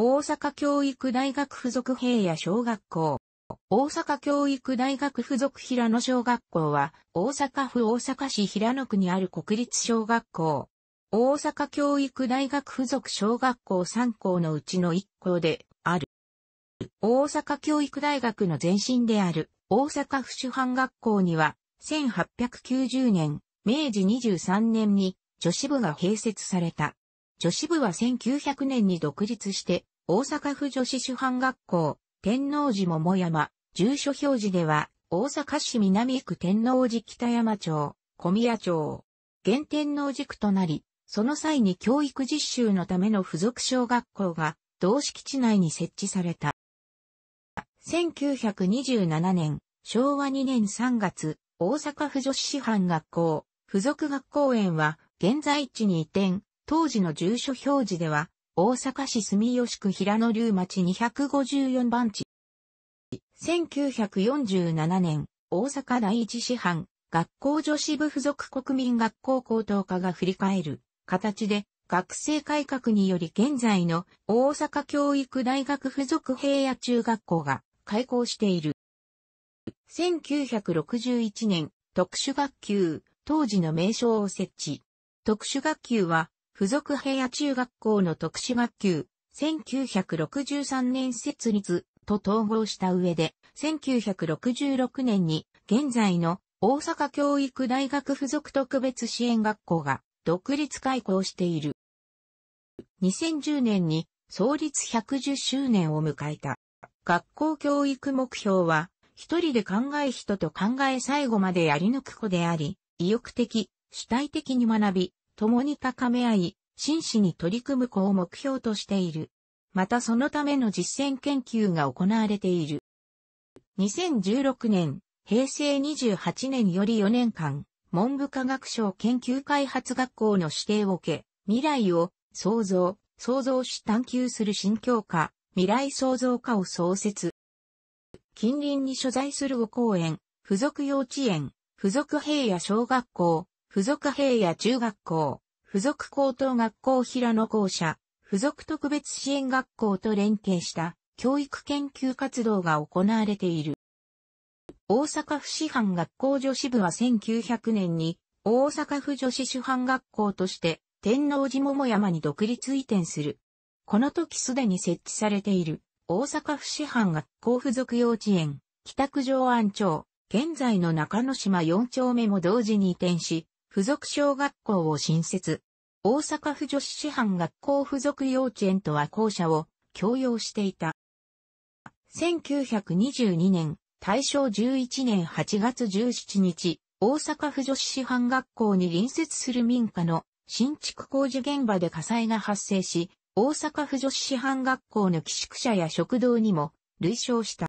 大阪教育大学附属平野小学校。大阪教育大学附属平野小学校は、大阪府大阪市平野区にある国立小学校。大阪教育大学附属小学校3校のうちの1校である。大阪教育大学の前身である大阪府主犯学校には、1890年、明治23年に女子部が併設された。女子部は1900年に独立して、大阪府女子主犯学校、天王寺桃山、住所表示では、大阪市南区天王寺北山町、小宮町、現天王寺区となり、その際に教育実習のための付属小学校が、同敷地内に設置された。1927年、昭和2年3月、大阪府女子師範学校、付属学校園は、現在地に移転、当時の住所表示では、大阪市住吉区平野流町254番地。1947年、大阪第一師範、学校女子部附属国民学校高等科が振り返る形で、学生改革により現在の大阪教育大学附属平野中学校が開校している。1961年、特殊学級、当時の名称を設置。特殊学級は、付属平野中学校の特殊学級、1963年設立と統合した上で、1966年に現在の大阪教育大学附属特別支援学校が独立開校している。2010年に創立110周年を迎えた。学校教育目標は、一人で考え人と考え最後までやり抜く子であり、意欲的、主体的に学び、共に高め合い、真摯に取り組む子を目標としている。またそのための実践研究が行われている。2016年、平成28年より4年間、文部科学省研究開発学校の指定を受け、未来を創造、創造し探求する新教科、未来創造科を創設。近隣に所在する5公園、附属幼稚園、附属平野小学校、付属平野中学校、付属高等学校平野校舎、付属特別支援学校と連携した教育研究活動が行われている。大阪府師範学校女子部は1900年に大阪府女子師範学校として天王寺桃山に独立移転する。この時すでに設置されている大阪府師範学校付属幼稚園、北区上安町、現在の中之島4丁目も同時に移転し、附属小学校を新設。大阪府女子師範学校附属幼稚園とは校舎を共用していた。1922年、大正11年8月17日、大阪府女子師範学校に隣接する民家の新築工事現場で火災が発生し、大阪府女子師範学校の寄宿舎や食堂にも類焼した。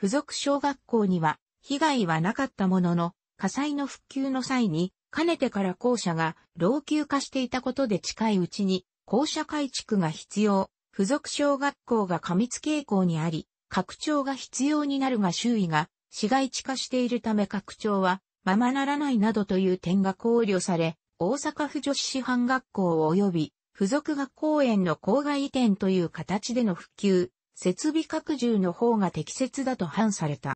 附属小学校には被害はなかったものの、火災の復旧の際に、かねてから校舎が老朽化していたことで近いうちに校舎改築が必要、付属小学校が過密傾向にあり、拡張が必要になるが周囲が市街地化しているため拡張はままならないなどという点が考慮され、大阪府女子師範学校及び付属学校園の郊外移転という形での復旧、設備拡充の方が適切だと判された。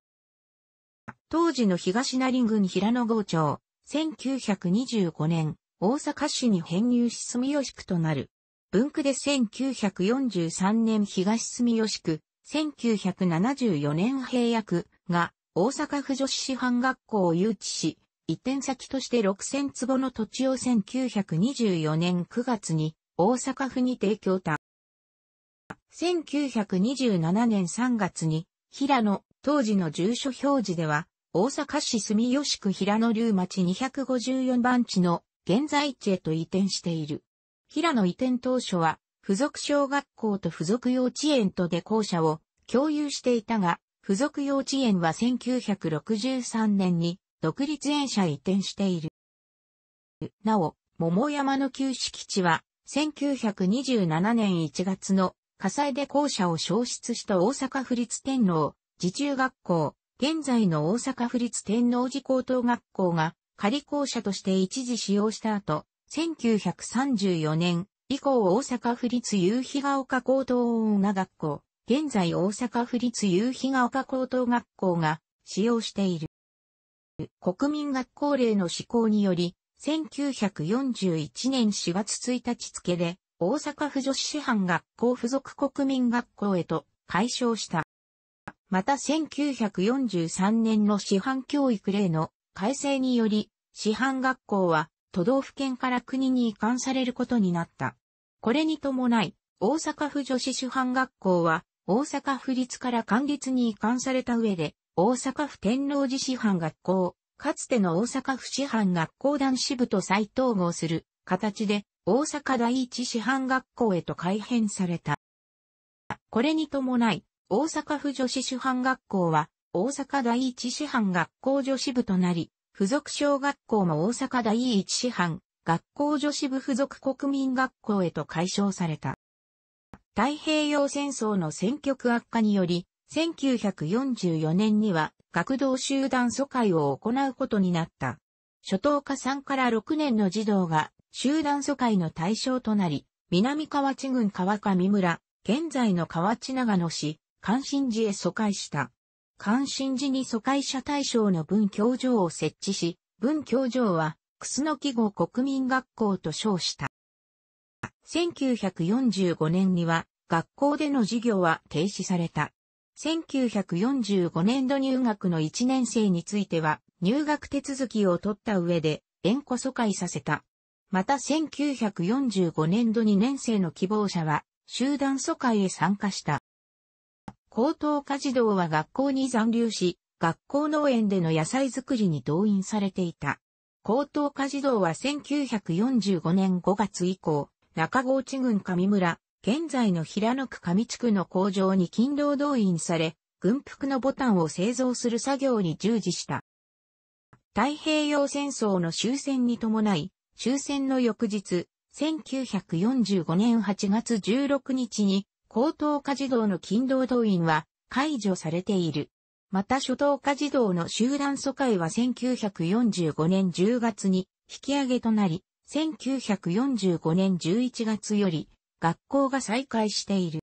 当時の東成郡平野郷町、1925年、大阪市に編入し住吉区となる。文区で1943年東住吉区、1974年平野区が大阪府女子師範学校を誘致し、移転先として6000坪の土地を1924年9月に大阪府に提供た。1927年3月に平野当時の住所表示では、大阪市住吉区平野流町254番地の現在地へと移転している。平野移転当初は、付属小学校と付属幼稚園とで校舎を共有していたが、付属幼稚園は1963年に独立園舎移転している。なお、桃山の旧敷地は、1927年1月の火災で校舎を消失した大阪府立天皇自中学校、現在の大阪府立天王寺高等学校が仮校舎として一時使用した後、1934年以降大阪府立夕日が丘高等女学校、現在大阪府立夕日が丘高等学校が使用している。国民学校令の施行により、1941年4月1日付で大阪府女子師範学校付属国民学校へと解消した。また1943年の師範教育令の改正により、師範学校は都道府県から国に移管されることになった。これに伴い、大阪府女子師範学校は、大阪府立から管立に移管された上で、大阪府天王寺師範学校、かつての大阪府師範学校男子部と再統合する形で、大阪第一師範学校へと改編された。これに伴い、大阪府女子師範学校は、大阪第一師範学校女子部となり、付属小学校も大阪第一師範学校女子部付属国民学校へと改称された。太平洋戦争の戦局悪化により、1944年には学童集団疎開を行うことになった。初等科3から6年の児童が集団疎開の対象となり、南河内郡川上村、現在の河内長野市、関心寺へ疎開した。関心寺に疎開者対象の文教場を設置し、文教場は、楠木号国民学校と称した。1945年には、学校での授業は停止された。1945年度入学の1年生については、入学手続きを取った上で、縁故疎開させた。また1945年度2年生の希望者は、集団疎開へ参加した。高等科児童は学校に残留し、学校農園での野菜作りに動員されていた。高等科児童は1945年5月以降、中郷地郡上村、現在の平野区上地区の工場に勤労動員され、軍服のボタンを製造する作業に従事した。太平洋戦争の終戦に伴い、終戦の翌日、1945年8月16日に高等科児童の勤労動員は解除されている。また初等科児童の集団疎開は1945年10月に引き上げとなり、1945年11月より学校が再開している。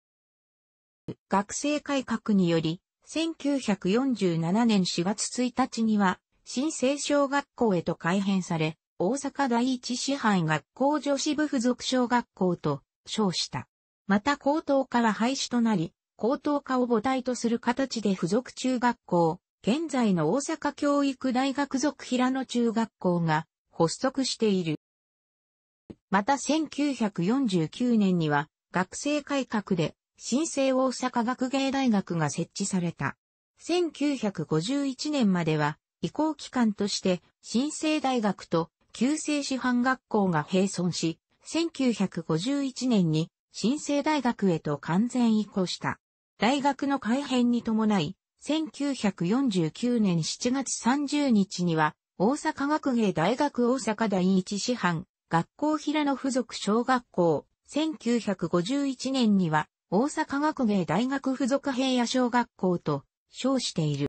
学生改革により、1947年4月1日には、新生小学校へと改編され、大阪第一支配学校女子部附属小学校と称した。また高等科は廃止となり、高等科を母体とする形で付属中学校、現在の大阪教育大学属平野中学校が発足している。また1949年には学生改革で新生大阪学芸大学が設置された。1951年までは移行機関として新生大学と旧制師範学校が併存し、1951年に新生大学へと完全移行した。大学の改編に伴い、1949年7月30日には、大阪学芸大学大阪第一師範、学校平野附属小学校、1951年には、大阪学芸大学附属平野小学校と称している。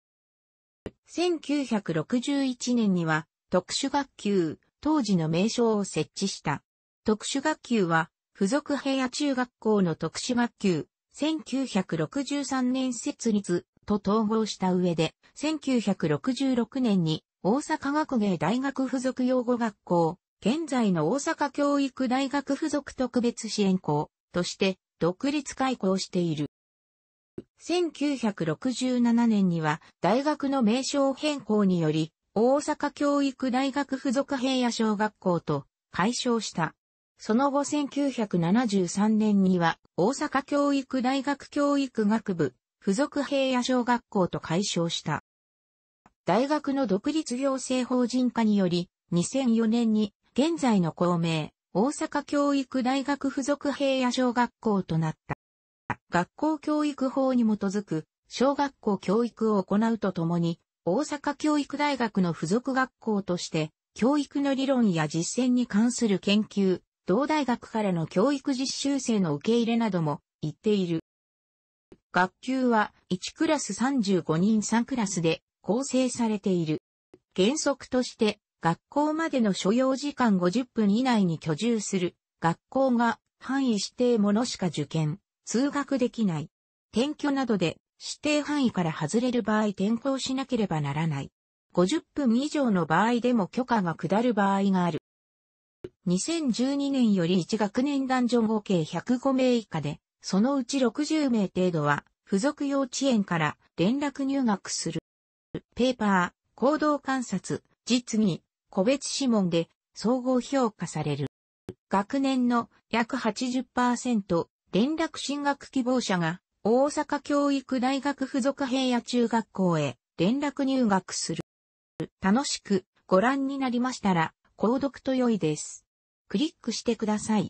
1961年には特殊学級、当時の名称を設置した。特殊学級は付属平野中学校の特殊学級、1963年設立と統合した上で、1966年に大阪学芸大学附属養護学校、現在の大阪教育大学附属特別支援校として独立開校している。1967年には大学の名称変更により、大阪教育大学附属平野小学校と解消した。その後1973年には大阪教育大学教育学部附属平野小学校と解消した。大学の独立行政法人化により2004年に現在の校名大阪教育大学附属平野小学校となった。学校教育法に基づく小学校教育を行うとともに大阪教育大学の附属学校として教育の理論や実践に関する研究、同大学からの教育実習生の受け入れなども言っている。学級は1クラス35人3クラスで構成されている。原則として学校までの所要時間50分以内に居住する学校が範囲指定ものしか受験、通学できない。転居などで指定範囲から外れる場合転校しなければならない。50分以上の場合でも許可が下る場合がある。2012年より1学年男女合計105名以下で、そのうち60名程度は、付属幼稚園から連絡入学する。ペーパー、行動観察、実技、個別指紋で総合評価される。学年の約80%、連絡進学希望者が大阪教育大学附属平野中学校へ連絡入学する。楽しくご覧になりましたら、購読と良いです。クリックしてください。